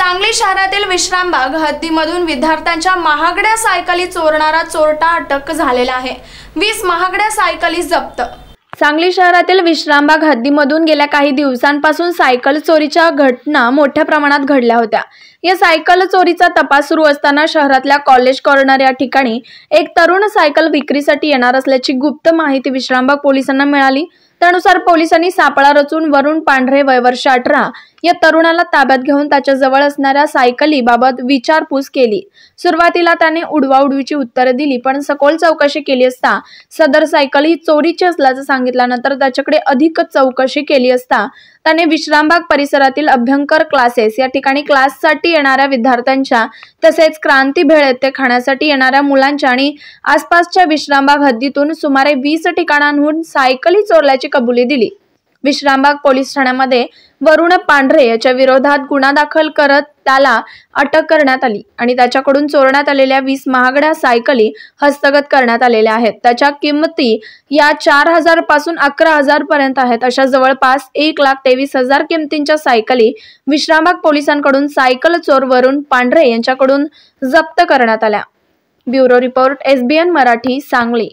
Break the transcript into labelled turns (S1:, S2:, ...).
S1: सांगली शहरातील विश्रामबाग हद्दीमधून विद्यार्थ्यांच्या महागड्या सायकली चोरणारा चोरटा अटक झालेला आहे वीस महागड्या सायकली जप्त सांगली शहरातील विश्रामबाग हद्दीमधून गेल्या काही दिवसांपासून सायकल चोरीच्या घटना मोठ्या प्रमाणात घडल्या होत्या या सायकल चोरीचा तपास सुरू असताना शहरातल्या कॉलेज कॉर्नर या ठिकाणी एक तरुण सायकल विक्रीसाठी येणार असल्याची गुप्त माहिती विश्रामबाग पोलिसांना मिळाली त्यानुसार पोलिसांनी सापळा रचून वरुण पांढरे वयवर्ष अठरा या तरुणाला ताब्यात घेऊन त्याच्याजवळ असणाऱ्या सायकलीबाबत विचारपूस केली सुरुवातीला त्याने उडवाउडवीची उत्तरे दिली पण सखोल चौकशी केली असता सदर सायकल ही चोरीची असल्याचं सांगितल्यानंतर त्याच्याकडे अधिक चौकशी केली असता त्याने विश्रामबाग परिसरातील अभ्यंकर क्लासेस या ठिकाणी क्लाससाठी येणाऱ्या विद्यार्थ्यांच्या तसेच क्रांती भेळ येथे खाण्यासाठी येणाऱ्या मुलांच्या आणि आसपासच्या विश्रामबाग हद्दीतून सुमारे वीस ठिकाणांहून सायकली चोरल्याची कबुली दिली विश्रामबाग पोलीस ठाण्यामध्ये वरुण पांढरे याच्या विरोधात गुन्हा दाखल करत त्याला अटक करण्यात आली आणि त्याच्याकडून चोरण्यात आलेल्या वीस महागड्या सायकली हस्तगत करण्यात आलेल्या आहेत त्याच्या किमती या चार हजार पासून अकरा हजार पर्यंत आहेत अशा जवळपास एक लाख तेवीस हजार किमतींच्या सायकली विश्रामबाग पोलिसांकडून सायकल चोर वरुण पांढरे यांच्याकडून जप्त करण्यात आल्या bureau report SBN Marathi Sangli